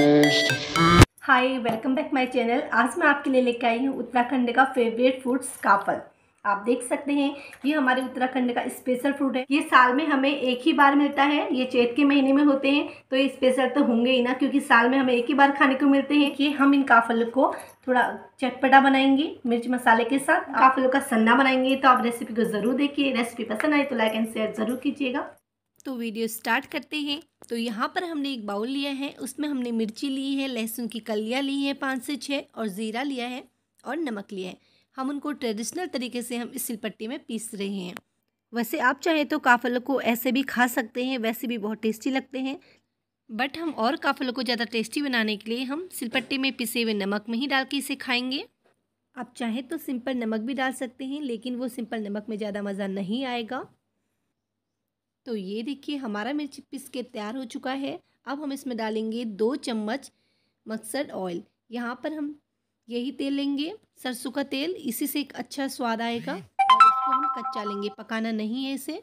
hi welcome back my channel आज मैं आपके लिए लेकर आई हूँ उत्तराखंड का फेवरेट फूड स्काफल आप देख सकते हैं ये हमारे उत्तराखंड का स्पेशल फ्रूट है ये साल में हमें एक ही बार मिलता है ये चैत के महीने में होते हैं तो ये स्पेशल तो होंगे ही ना क्योंकि साल में हमें एक ही बार खाने को मिलते हैं कि हम इन काफल को थोड़ा चटपटा बनाएंगे मिर्च मसाले के साथ काफलों का सन्ना बनाएंगे तो आप रेसिपी को ज़रूर देखिए रेसिपी पसंद आए तो लाइक एंड शेयर ज़रूर कीजिएगा तो वीडियो स्टार्ट करते हैं तो यहाँ पर हमने एक बाउल लिया है उसमें हमने मिर्ची ली है लहसुन की कलियाँ ली हैं पाँच से छः और ज़ीरा लिया है और नमक लिया है हम उनको ट्रेडिशनल तरीके से हम इस सिलपट्टी में पीस रहे हैं वैसे आप चाहें तो काफलों को ऐसे भी खा सकते हैं वैसे भी बहुत टेस्टी लगते हैं बट हम और काफलों को ज़्यादा टेस्टी बनाने के लिए हम सिलपट्टी में पिसे हुए नमक में ही डाल के इसे खाएंगे आप चाहें तो सिंपल नमक भी डाल सकते हैं लेकिन वो सिंपल नमक में ज़्यादा मज़ा नहीं आएगा तो ये देखिए हमारा मिर्ची पिस के तैयार हो चुका है अब हम इसमें डालेंगे दो चम्मच मक्सर्ड ऑयल यहाँ पर हम यही तेल लेंगे सरसों का तेल इसी से एक अच्छा स्वाद आएगा और इसको हम कच्चा लेंगे पकाना नहीं है इसे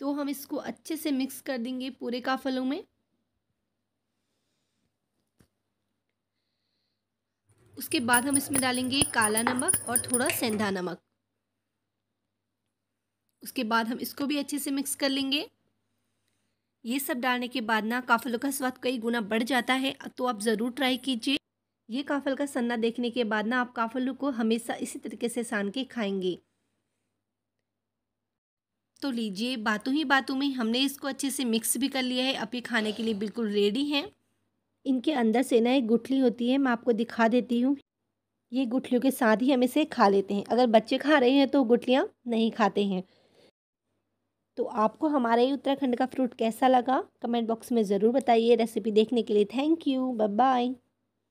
तो हम इसको अच्छे से मिक्स कर देंगे पूरे काफलों में उसके बाद हम इसमें डालेंगे काला नमक और थोड़ा सेंधा नमक उसके बाद हम इसको भी अच्छे से मिक्स कर लेंगे ये सब डालने के बाद ना काफलों का स्वाद कई गुना बढ़ जाता है तो आप ज़रूर ट्राई कीजिए ये काफल का सन्ना देखने के बाद ना आप काफलों को हमेशा इसी तरीके से सान के खाएंगे तो लीजिए बातों ही बातों में हमने इसको अच्छे से मिक्स भी कर लिया है अभी खाने के लिए बिल्कुल रेडी हैं इनके अंदर से ना एक गुठली होती है मैं आपको दिखा देती हूँ ये गुठलियों के साथ ही हम इसे खा लेते हैं अगर बच्चे खा रहे हैं तो गुठलियाँ नहीं खाते हैं तो आपको हमारा ही उत्तराखंड का फ्रूट कैसा लगा कमेंट बॉक्स में ज़रूर बताइए रेसिपी देखने के लिए थैंक यू बाय